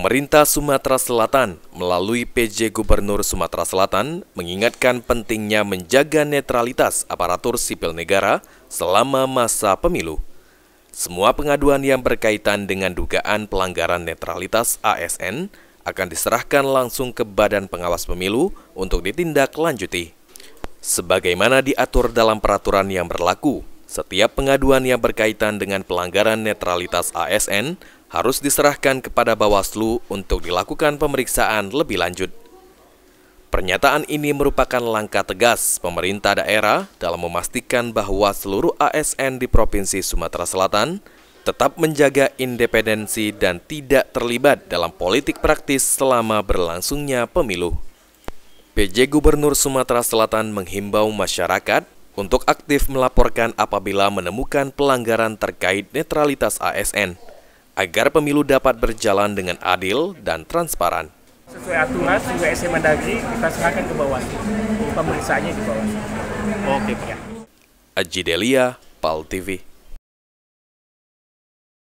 Pemerintah Sumatera Selatan melalui PJ Gubernur Sumatera Selatan mengingatkan pentingnya menjaga netralitas aparatur sipil negara selama masa pemilu. Semua pengaduan yang berkaitan dengan dugaan pelanggaran netralitas ASN akan diserahkan langsung ke Badan Pengawas Pemilu untuk ditindaklanjuti. Sebagaimana diatur dalam peraturan yang berlaku, setiap pengaduan yang berkaitan dengan pelanggaran netralitas ASN harus diserahkan kepada Bawaslu untuk dilakukan pemeriksaan lebih lanjut. Pernyataan ini merupakan langkah tegas pemerintah daerah dalam memastikan bahwa seluruh ASN di Provinsi Sumatera Selatan tetap menjaga independensi dan tidak terlibat dalam politik praktis selama berlangsungnya pemilu. PJ Gubernur Sumatera Selatan menghimbau masyarakat untuk aktif melaporkan apabila menemukan pelanggaran terkait netralitas ASN agar pemilu dapat berjalan dengan adil dan transparan. Sesuai aturan, sesuai SMA Dagi, kita serahkan ke bawah. Pemeriksaannya di bawah. Oke, Pak. Aji Delia, PAL TV.